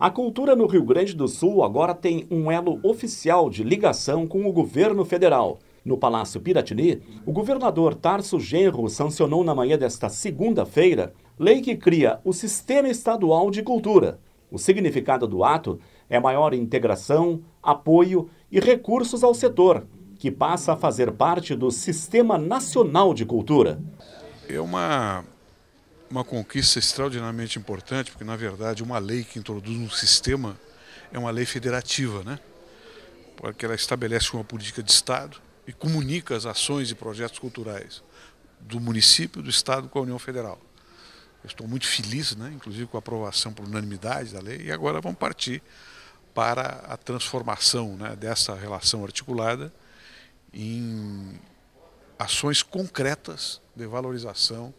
A cultura no Rio Grande do Sul agora tem um elo oficial de ligação com o governo federal. No Palácio Piratini, o governador Tarso Genro sancionou na manhã desta segunda-feira lei que cria o Sistema Estadual de Cultura. O significado do ato é maior integração, apoio e recursos ao setor, que passa a fazer parte do Sistema Nacional de Cultura. É uma uma conquista extraordinariamente importante, porque na verdade uma lei que introduz um sistema é uma lei federativa, né? Porque ela estabelece uma política de Estado e comunica as ações e projetos culturais do município, do Estado com a União Federal. Eu estou muito feliz, né, inclusive com a aprovação por unanimidade da lei, e agora vamos partir para a transformação né, dessa relação articulada em ações concretas de valorização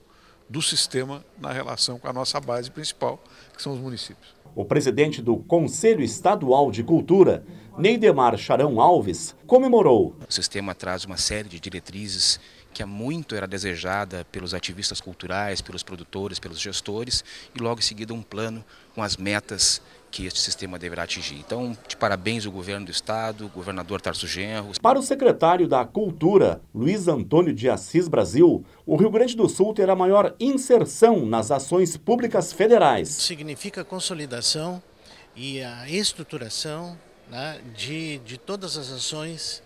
do sistema na relação com a nossa base principal, que são os municípios. O presidente do Conselho Estadual de Cultura, Neidemar Charão Alves, comemorou. O sistema traz uma série de diretrizes que há muito era desejada pelos ativistas culturais, pelos produtores, pelos gestores, e logo em seguida um plano com as metas que este sistema deverá atingir. Então, de parabéns ao governo do estado, governador Tarso Genro. Para o secretário da Cultura, Luiz Antônio de Assis Brasil, o Rio Grande do Sul terá maior inserção nas ações públicas federais. Significa consolidação e a estruturação né, de, de todas as ações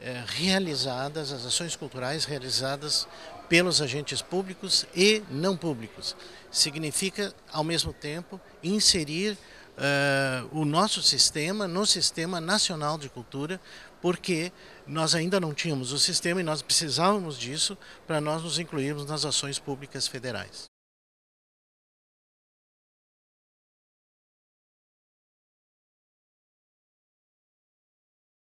eh, realizadas, as ações culturais realizadas pelos agentes públicos e não públicos. Significa, ao mesmo tempo, inserir uh, o nosso sistema no Sistema Nacional de Cultura, porque nós ainda não tínhamos o sistema e nós precisávamos disso para nós nos incluirmos nas ações públicas federais.